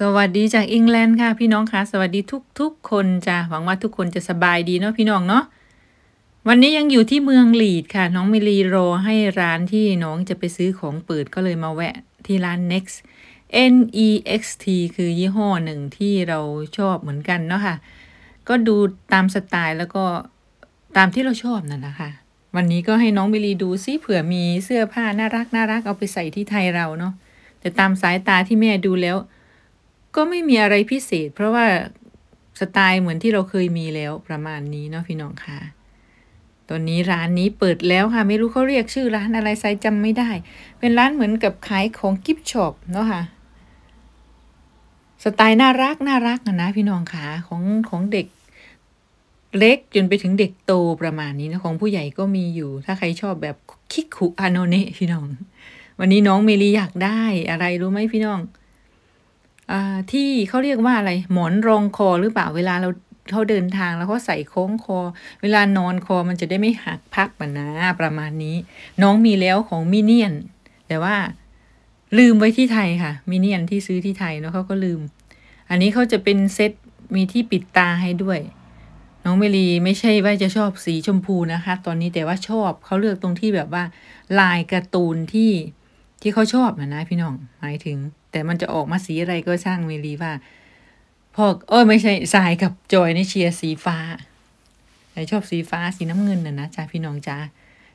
สวัสดีจากอังกฤษค่ะพี่น้องคะ สวัสดีทุกทุกคนจ้าหวังว่าทุกคนจะสบายดีเนาะพี่น้องเนาะวันนี้ยังอยู่ที่เมืองลีดค่ะ น้องมิลีโรให้ร้านที่น้องจะไปซื้อของเปิดก็เลยมาแวะที่ร้าน next n e x t คือยี่ห้อหนึ่งที่เราชอบเหมือนกันเนาะค่ะ ก็ดูตามสไตล์แล้วก็ตามที่เราชอบนั่นนะคะ วันนี้ก็ให้น้องมิลีดูซิเผื่อมีเสื้อผ้าน่ารักน่ารักเอาไปใส่ที่ไทยเราเนาะแต่ตามสายตาที่แม่ดูแล้วก็ไม่มีอะไรพิเศษเพราะว่าสไตล์เหมือนที่เราเคยมีแล้วประมาณนี้เนาะพี่น้องค่ะ ตอนนี้ร้านนี้เปิดแล้วค่ะ ไม่รู้เขาเรียกชื่อร้านอะไรไซจำไม่ได้ เป็นร้านเหมือนกับขายของกิฟช็อปเนาะค่ะ สไตล์น่ารัก น่ารักนะพี่น้องค่ะของของเด็กเล็กจนไปถึงเด็กโตประมาณนี้นะของผู้ใหญ่ก็มีอยู่ถ้าใครชอบแบบคิกคุอานเนะพี่น้องวันนี้น้องเมลีอยากได้อะไรรู้ไหมพี่น้องที่เขาเรียกว่าอะไรหมอนรองคอหรือเปล่าเวลาเราเขาเดินทางแล้วเขาใส่โค้งคอ เวลานอนคอมันจะได้ไม่หักพักมันนะประมาณนี้ น้องมีแล้วของมิเนียน แต่ว่าลืมไว้ที่ไทยค่ะมิเนียนที่ซื้อที่ไทยแล้วเขาก็ลืม อันนี้เขาจะเป็นเซตมีที่ปิดตาให้ด้วย น้องเมลีไม่ใช่ว่าจะชอบสีชมพูนะคะ ตอนนี้แต่ว่าชอบเขาเลือกตรงที่แบบว่า ลายการ์ตูนที่ที่เขาชอบนะนะพี่น้องหมายถึงแต่มันจะออกมาสีอะไรก็ช่างเมลีว่า พอกเอ้ยไม่ใช่สายกับจอยในเชียร์สีฟ้าไอชอบสีฟ้าสีน้ำเงินน่ะนะจ้าพี่น้องจ้า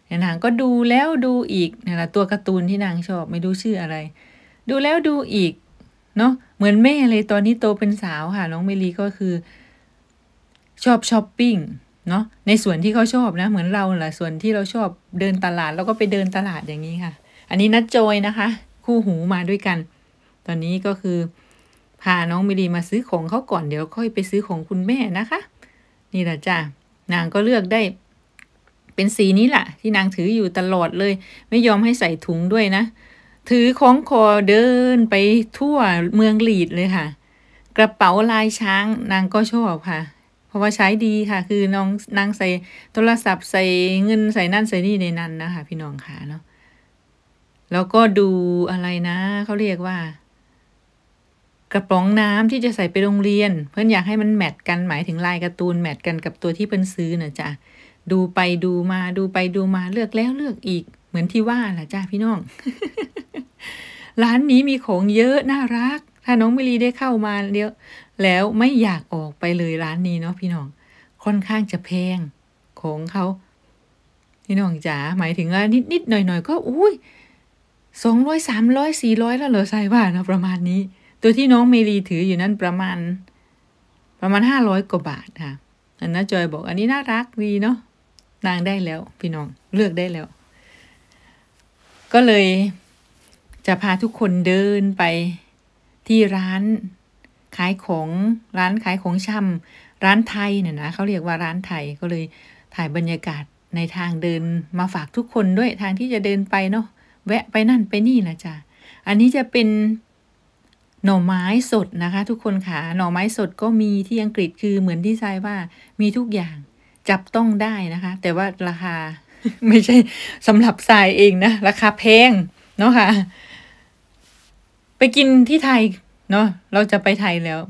แน่นางก็ดูแล้วดูอีกนะตัวการ์ตูนที่นางชอบไม่รู้ชื่ออะไร ดูแล้วดูอีกเนาะเหมือนแม่เลยตอนนี้โตเป็นสาวค่ะน้องเมลีก็คือ ชอบช้อปปิ้งเนาะในส่วนที่เขาชอบนะเหมือนเราแหละส่วนที่เราชอบเดินตลาด แล้วก็ไปเดินตลาดอย่างนี้ค่ะ อันนี้นัดจอยนะคะ คู่หูมาด้วยกันตอนนี้ก็คือ พาน้องมิลีมาซื้อของเขาก่อนเดี๋ยวค่อยไปซื้อของคุณแม่นะคะ นี่แหละจ้านางก็เลือกได้เป็นสีนี้แหละที่นางถืออยู่ตลอดเลย ไม่ยอมให้ใส่ถุงด้วยนะ ถือของคอเดินไปทั่วเมืองลีดเลยค่ะ กระเป๋าลายช้างนางก็ชอบค่ะ เพราะว่าใช้ดีค่ะ คือน้องนางใส่โทรศัพท์ใส่เงินใส่นั่นใส่นี่ในนั้นนะคะพี่น้องค่ะเนาะแล้วก็ดูอะไรนะเขาเรียกว่ากระป๋องน้ำที่จะใส่ไปโรงเรียนเพื่อนอยากให้มันแมทกันหมายถึงลายการ์ตูนแมทกันกับตัวที่เพื่อนซื้อนะจ๊ะดูไปดูมาดูไปดูมาเลือกแล้วเลือกอีก เหมือนที่ว่าแหละจ้าพี่น้องร้านนี้มีของเยอะน่ารัก ถ้าน้องมิลีได้เข้ามาเดียวแล้วไม่อยากออกไปเลยร้านนี้เนาะพี่น้อง ค่อนข้างจะแพงของเขาพี่น้องจ๋าหมายถึงว่านิดนิดหน่อยหน่อยก็อุ้ยสองร้อยสามร้อยสี่ร้อยแล้วเหรอใช่ว่านะประมาณนี้ตัวที่น้องเมลีถืออยู่นั่นประมาณประมาณห้าร้อยกว่าบาทค่ะอันน้าจอยบอก อันนี้น่ารักดีเนาะนางได้แล้วพี่น้องเลือกได้แล้ว ก็เลยจะพาทุกคนเดินไปที่ร้านขายของ ร้านขายของชำ ร้านไทยเนี่ยนะเขาเรียกว่าร้านไทยก็เลยถ่ายบรรยากาศในทางเดินมาฝากทุกคนด้วยทางที่จะเดินไปเนาะแวะไปนั่นไปนี่นะจ๊ะอันนี้จะเป็นหน่อไม้สดนะคะ ทุกคนค่ะหน่อไม้สดก็มีที่อังกฤษคือเหมือนที่ทรายว่า มีทุกอย่างจับต้องได้นะคะ แต่ว่าราคา ไม่ใช่สำหรับทรายเองนะราคาแพงเนาะคะ่ะ ไปกินที่ไทยเนาะเราจะไปไทยแล้ว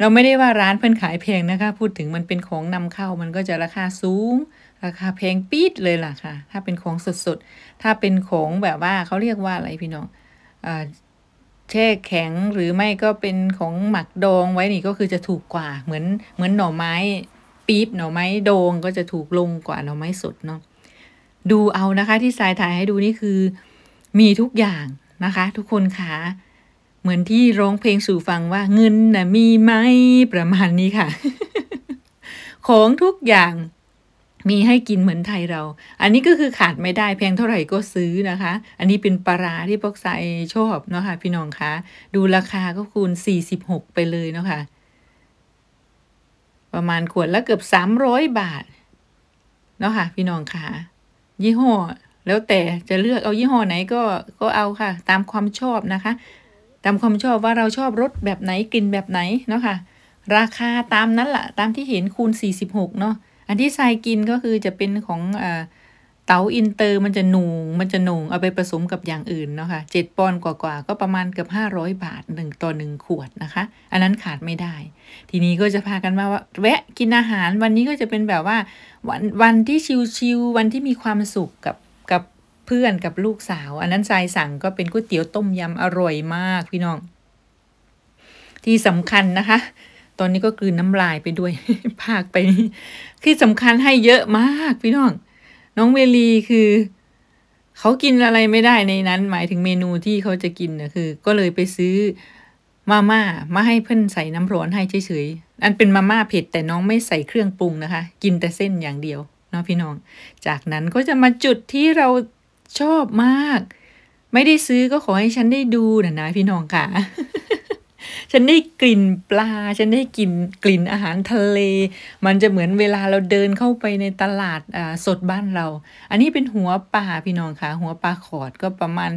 เราไม่ได้ว่าร้านเพื่อนขายแพงนะคะ พูดถึงมันเป็นของนำเข้ามันก็จะราคาสูงราคา แพงปี๊ดเลยล่ะค่ะ ถ้าเป็นของสดๆถ้าเป็นของแบบว่าเขาเรียกว่าอะไรพี่น้องอ่าแช่แข็งหรือไม่ก็เป็นของหมักดองไว้นี่ก็คือจะถูกกว่าเหมือนเหมือนหน่อไม้ปี๊บหน่อไม้โดงก็จะถูกลงกว่าหน่อไม้สดเนาะดูเอานะคะ ที่สายถ่ายให้ดูนี่คือ มีทุกอย่างนะคะ ทุกคนคะเหมือนที่ร้องเพลงสู่ฟังว่าเงินนะมีไหมประมาณนี้ค่ะ ของทุกอย่างมีให้กินเหมือนไทยเรา อันนี้ก็คือขาดไม่ได้แพงเท่าไหร่ก็ซื้อนะคะ อันนี้เป็นปลาราที่พวกไซชอบเนาะคะ่ะ พี่น้องคะดูราคาก็คูณสสี่ิบหกไปเลยเนาะคะ่ะประมาณขวดละเกือบสามร้อยบาทเนาะคะ่ะ พี่น้องคะยี่ห้อแล้วแต่จะเลือกเอายี่ห้อไหนก็ก็เอาค่ะ ตามความชอบนะคะ ตามความชอบว่าเราชอบรสแบบไหนกินแบบไหนเนาะคะ่ะ ราคาตามนั้นแหละตามที่เห็นคูณสสี่ิบหกเนาะอันที่ทรายกินก็คือจะเป็นของเต๋าอินเตอร์มันจะหนูมันจะหนูเอาไปผสมกับอย่างอื่นเนาะคะ่ะเจ็ดปอนกว่าาก็ประมาณเกือบห้าร้อยบาทหนึ่งต่อหนึ่งขวดนะคะ อันนั้นขาดไม่ได้ ทีนี้ก็จะพากันมาว่า แวะกินอาหาร วันนี้ก็จะเป็นแบบว่า วันวันที่ชิวๆวันที่มีความสุขกับกับเพื่อนกับลูกสาว อันนั้นทรายสั่งก็เป็นก๋วยเตี๋ยวต้มยำอร่อยมาก พี่น้อง ที่สำคัญนะคะตอนนี้ก็กลืนน้ำลายไปด้วยภาคไปคือสำคัญให้เยอะมาก พี่น้อง น้องเวลีคือเขากินอะไรไม่ได้ในนั้นหมายถึงเมนูที่เขาจะกินนะคือ ก็เลยไปซื้อมาม่ามาให้เพื่อนใส่น้ำร้อนให้เฉยๆ อันเป็นมาม่าเผ็ดแต่น้องไม่ใส่เครื่องปรุงนะคะ กินแต่เส้นอย่างเดียวเนาะพี่น้อง จากนั้นก็จะมาจุดที่เราชอบมาก ไม่ได้ซื้อก็ขอให้ฉันได้ดูนะนะพี่น้องค่ะฉันได้กลิ่นปลา ฉันได้กลิ่นกลิ่นอาหารทะเล มันจะเหมือนเวลาเราเดินเข้าไปในตลาดสดบ้านเรา อันนี้เป็นหัวปลาพี่น้องคะ หัวปลาขอดก็ประมาณ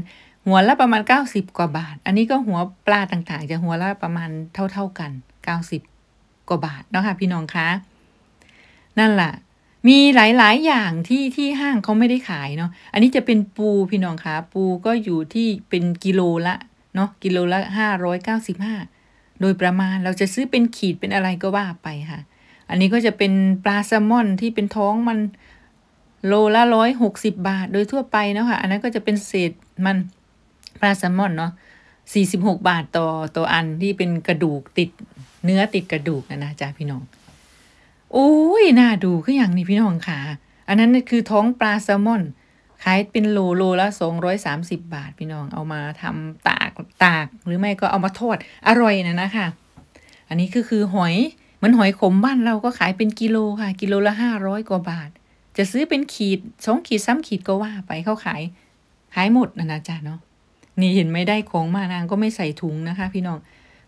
หัวละประมาณ 90 กว่าบาท อันนี้ก็หัวปลาต่างๆ จะหัวละประมาณเท่าๆกัน90กว่าบาทนะคะะพี่น้องคะ นั่นแหละ มีหลายๆ อย่างที่ที่ห้างเขาไม่ได้ขายเนาะ อันนี้จะเป็นปูพี่น้องคะ ปูก็อยู่ที่เป็นกิโลละเนาะกิโลละห้าร้อยเก้าสิบห้าโดยประมาณเราจะซื้อเป็นขีดเป็นอะไรก็ว่าไปค่ะ อันนี้ก็จะเป็นปลาแซลมอนที่เป็นท้องมันโลละร้อยหกสิบบาท โดยทั่วไปเนาะค่ะอันนั้นก็จะเป็นเศษมันปลาแซลมอนเนาะสี่สิบหกบาทต่อต่ออันที่เป็นกระดูกติดเนื้อติดกระดูกนะนะจ้าพี่น้อง โอ้ยน่าดูขึ้นอย่างนี้พี่น้องค่ะ อันนั้นคือท้องปลาแซลมอนขายเป็นโลโลละสองร้อยสามสิบบาท พี่น้องเอามาทำตากตากหรือไม่ก็เอามาทอดอร่อยนะนะคะ อันนี้ก็คือหอยเหมือนหอยขมบ้านเราก็ขายเป็นกิโลค่ะ กิโลละห้าร้อยกว่าบาท จะซื้อเป็นขีดสองขีดซ้ำขีดก็ว่าไปเขาขายขายหมดนะนะจ๊ะเนาะนี่เห็นไม่ได้ของมานางก็ไม่ใส่ถุงนะคะ พี่น้อง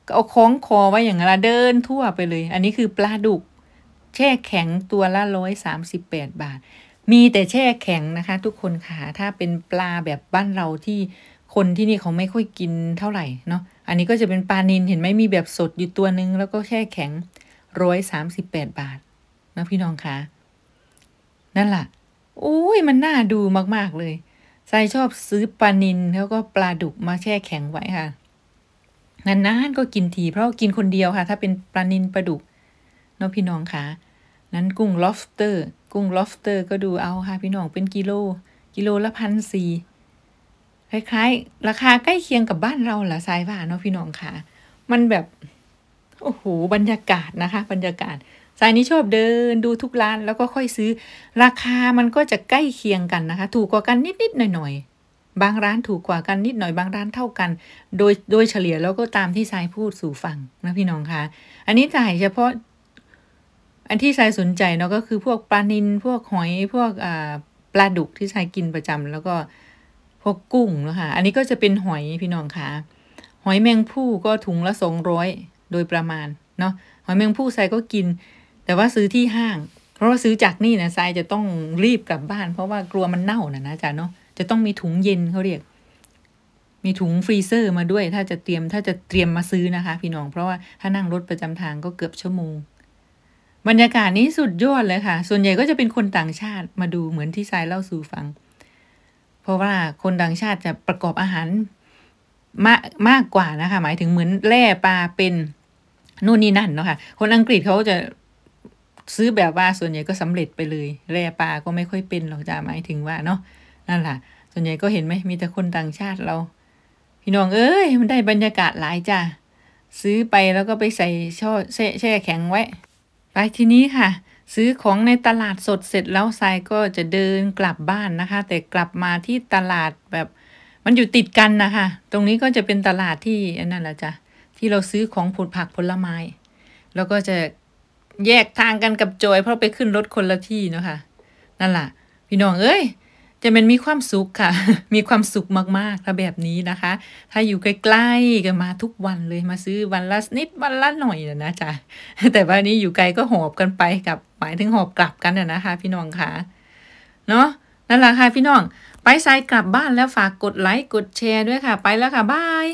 ก็เอาคล้องคอไว้อย่างละเดินทั่วไปเลย อันนี้คือปลาดุกแช่แข็งตัวละร้อยสามสิบแปดบาทมีแต่แช่แข็งนะคะ ทุกคนค่ะถ้าเป็นปลาแบบบ้านเราที่คนที่นี่เขาไม่ค่อยกินเท่าไหร่ เนาะอันนี้ก็จะเป็นปลานินเห็นไหมมีแบบสดอยู่ตัวนึงแล้วก็แช่แข็งร้อยสามสิบแปดบาทนะพี่น้องคะนั่นล่ะโอ้ย มันน่าดูมากๆเลยทรายชอบซื้อปลานินแล้วก็ปลาดุกมาแช่แข็งไว้ค่ะนานๆก็กินทีเพราะกินคนเดียวค่ะ ถ้าเป็นปลานินปลาดุกเนาะพี่น้องค่ะั้นกุ้งลอฟเตอร์กุ้งลอฟเตอร์ก็ดูเอาค่ะพี่น้องเป็นกิโล กิโลละพันสี่คล้ายๆ ราคาใกล้เคียงกับบ้านเราแหละสายว่าเนาะพี่น้องค่ะ มันแบบโอ้โหบรรยากาศนะคะ บรรยากาศสายนี้ชอบเดินดูทุกร้านแล้วก็ค่อยซื้อ ราคามันก็จะใกล้เคียงกันนะคะ ถูกกว่ากันนิดๆหน่อยๆบางร้านถูกกว่ากันนิดหน่อย บางร้านเท่ากัน โดยโดยเฉลี่ยแล้วก็ตามที่สายพูดสู่ฟังนะพี่น้องค่ะ อันนี้จ่ายเฉพาะอันที่ชายสนใจเนาะก็คือพวกปลานินพวกหอยพวกอ่าปลาดุกที่ชายกินประจำ แล้วก็พวกกุ้งนะคะอันนี้ก็จะเป็นหอยพี่น้องคะหอยแมงผู้ก็ถุงละสองร้อยโดยประมาณเนาะหอยแมงผู้ชายก็กิน แต่ว่าซื้อที่ห้าง เพราะว่าซื้อจากนี่นะชายจะต้องรีบกลับบ้าน เพราะว่ากลัวมันเน่านะนะจ๊ะเนาะจะต้องมีถุงเย็นเขาเรียกมีถุงฟรีเซอร์มาด้วย ถ้าจะเตรียมถ้าจะเตรียมมาซื้อนะคะ พี่น้อง เพราะว่าถ้านั่งรถประจำทางก็เกือบชั่วโมงบรรยากาศนี้สุดยอดเลยค่ะ ส่วนใหญ่ก็จะเป็นคนต่างชาติมาดูเหมือนที่ทรายเล่าสู่ฟัง เพราะว่า คนต่างชาติจะประกอบอาหารมากมากกว่านะคะ หมายถึงเหมือนแร่ปลาเป็นนู่นนี่นั่นเนาะคะ่ะ คนอังกฤษเขาจะซื้อแบบว่าส่วนใหญ่ก็สำเร็จไปเลยแร่ปลา ก็ไม่ค่อยเป็นหรอกจ้าหมายถึงว่าเนาะนั่นแหละส่วนใหญ่ก็เห็นไหมมีแต่คนต่างชาติเราพี่น้องเอ้ย มันได้บรรยากาศหลายจ้าซื้อไปแล้วก็ไปใส่ช่อแช่แข็งไว้ไปทีนี้ค่ะ ซื้อของในตลาดสดเสร็จแล้วทรายก็จะเดินกลับบ้านนะคะ แต่กลับมาที่ตลาดแบบมันอยู่ติดกันนะคะ ตรงนี้ก็จะเป็นตลาดที่อันนั้นแหละจ้ะที่เราซื้อของผลผักผลไม้ แล้วก็จะแยกทางกันกับจอยเพราะไปขึ้นรถคนละที่เนาะคะ่ะนั่นแหละพี่น้องเอ้ยจะเป็นมีความสุขค่ะ มีความสุขมากๆถ้าแบบนี้นะคะ ถ้าอยู่ใกล้ๆกันมาทุกวันเลยมาซื้อวันละนิดวันละหน่อยนะจ๊ะแต่ว่านี้อยู่ไกลก็หอบกันไปกับหมายถึงหอบกลับกันนะคะ พี่น้องค่ะเนาะนั่นแหละค่ะพี่น้องไปสายกลับบ้านแล้วฝากกดไลค์กดแชร์ด้วยค่ะ ไปแล้วค่ะบาย